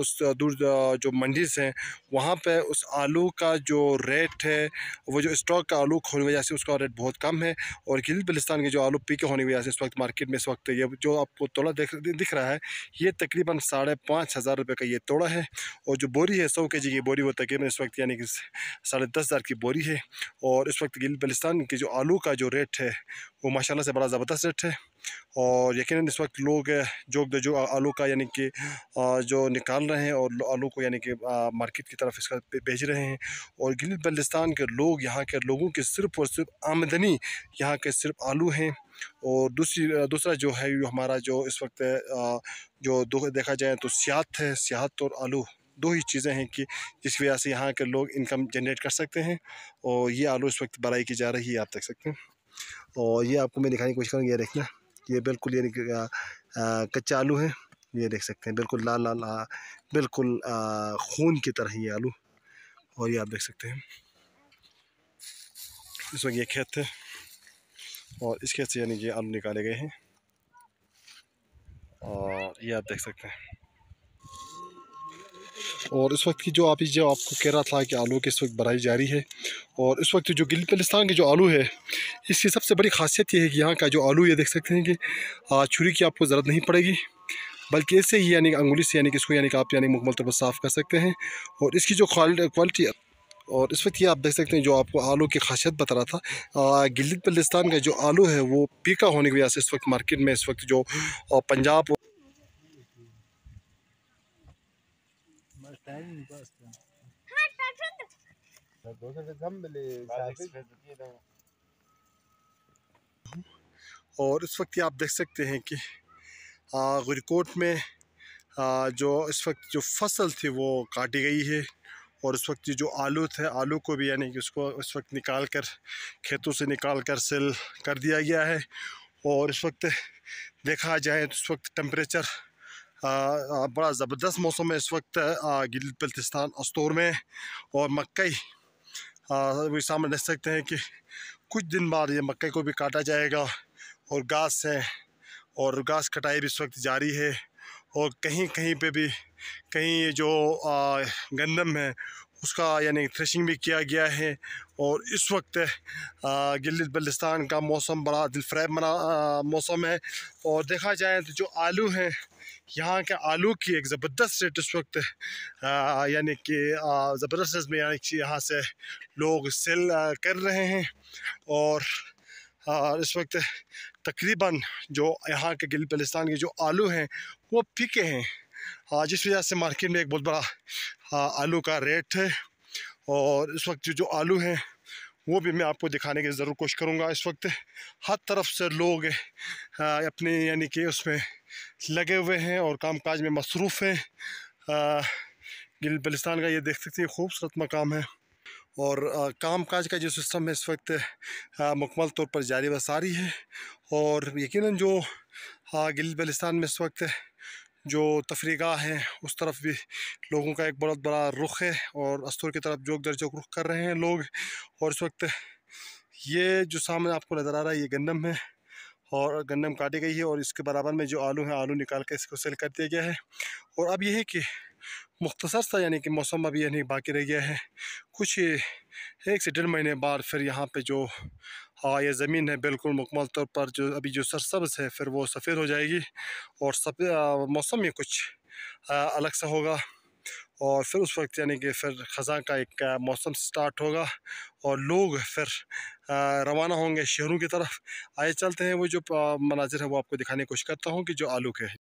उस दूर जो मंडीज हैं वहाँ पे उस आलू का जो रेट है वो जो स्टॉक का आलू होने की वजह से उसका रेट बहुत कम है और गिल बलिस्तान के जो आलू पीके होने की वजह से इस वक्त मार्केट में इस वक्त ये जो आपको तोड़ा देख दिख रहा है ये तकरीबन साढ़े पाँच हज़ार रुपये का ये तोड़ा है और जो बोरी है सौ के जी की बोरी वो तकरीबन इस वक्त यानी कि साढ़े दस हज़ार की बोरी है और इस वक्त गिल बलिस्तान के जो आलू का जो रेट है वो माशाला से बड़ा ज़बरदस्त रेट है और यकीन इस वक्त लोग जो जो आलू का यानी कि जो निकाल रहे हैं और आलू को यानी कि मार्केट की तरफ इसका भेज रहे हैं और गिल बल्लिस्तान के लोग यहाँ के लोगों की सिर्फ और सिर्फ आमदनी यहाँ के सिर्फ आलू हैं और दूसरी दूसरा जो है हमारा जो इस वक्त जो देखा जाए तो सियात है सियात और आलू दो ही चीज़ें हैं कि जिस वजह से यहाँ के लोग इनकम जनरेट कर सकते हैं और ये आलू इस वक्त बराई की जा रही है आप देख सकते हैं और ये आपको मैं दिखाने की कोशिश करूँगी ये देखना ये बिल्कुल यानी कच्चा आलू है ये देख सकते हैं बिल्कुल लाल लाल बिल्कुल खून की तरह ये आलू और ये आप देख सकते हैं इस वक्त ये खेत है और इस खेत से यानी कि आलू निकाले गए हैं और ये आप देख सकते हैं और इस वक्त की जो आप जो आपको कह रहा था कि आलू की इस वक्त बढ़ाई जारी है और इस वक्त जो गिलपलिस्तान के जो आलू है इसकी सबसे बड़ी खासियत यह है कि यहाँ का जो आलू ये देख सकते हैं कि छुरी की आपको ज़रूरत नहीं पड़ेगी बल्कि ऐसे ही यानी अंगुली से यानी कि इसको यानी कि आप यानी मुकमल तौर पर साफ़ कर सकते हैं और इसकी जो क्वालिटी और इस वक्त ये आप देख सकते हैं जो आपको आलू की खासियत बता रहा था गिलित बल्लिस्तान का जो आलू है वो पीका होने की वजह से इस वक्त मार्केट में इस वक्त जो पंजाब हाँ, और इस वक्त आप देख सकते हैं कि गुरकोट में आ, जो इस वक्त जो फसल थी वो काटी गई है और उस वक्त जो आलू थे आलू को भी यानी कि उसको इस वक्त निकाल कर खेतों से निकाल कर सेल कर दिया गया है और इस वक्त देखा जाए तो उस वक्त टम्परेचर बड़ा ज़बरदस्त मौसम है इस वक्त गिल बल्तिस्तान अस्तोर में और मकई वही सामने देख सकते हैं कि कुछ दिन बाद ये मकई को भी काटा जाएगा और घास है और घास कटाई भी इस वक्त जारी है और कहीं कहीं पे भी कहीं ये जो गंदम है उसका यानी थ्रेशिंग भी किया गया है और इस वक्त गिलित बल्लिस्तान का मौसम बड़ा दिलफ्रैब मना मौसम है और देखा जाए तो जो आलू हैं यहाँ के आलू की एक ज़बरदस्त रेट इस वक्त यानी कि ज़बरदस्त रेट में यानी कि यहाँ से लोग सेल आ, कर रहे हैं और आ, इस वक्त तकरीबन जो यहाँ के गिल बलिस्तान के जो आलू हैं वो पीके हैं हाँ, जिस वजह से मार्केट में एक बहुत बड़ा हाँ, आलू का रेट है और इस वक्त जो जो आलू हैं वो भी मैं आपको दिखाने की ज़रूर कोशिश करूँगा इस वक्त हर तरफ से लोग हाँ, अपने यानी कि उसमें लगे हुए हैं और कामकाज में मसरूफ़ हैं गिल बलिस्तान का ये देख सकते हैं खूबसूरत मकाम है और काम काज का जो सिस्टम है इस वक्त मुकमल तौर पर जारी वसारी है और यकीनन जो गिल बलिस्तान में इस वक्त जो तफरीगा हैं उस तरफ भी लोगों का एक बहुत बड़ा रुख है और अस्तूर की तरफ जोक दर जोक रुख कर रहे हैं लोग और इस वक्त ये जो सामने आपको नज़र आ रहा है ये गंदम है और गंदम काटी गई है और इसके बराबर में जो आलू है आलू निकाल कर इसको सेल कर दिया गया है और अब यह है कि मुख्तसर सा यानी कि मौसम अभी यानी बाकी रह गया है कुछ एक से डेढ़ महीने बाद फिर यहाँ पर जो हाँ ये ज़मीन है बिल्कुल मुकमल तौर पर जो अभी जो सरसब्ज है फिर वो सफ़ेद हो जाएगी और सब मौसम में कुछ आ, अलग सा होगा और फिर उस वक्त यानी कि फिर ख़ज़ा का एक मौसम स्टार्ट होगा और लोग फिर रवाना होंगे शहरों की तरफ आए चलते हैं वो जो मनाजिर है वो आपको दिखाने की कोशिश करता हूँ कि जो आलू के हैं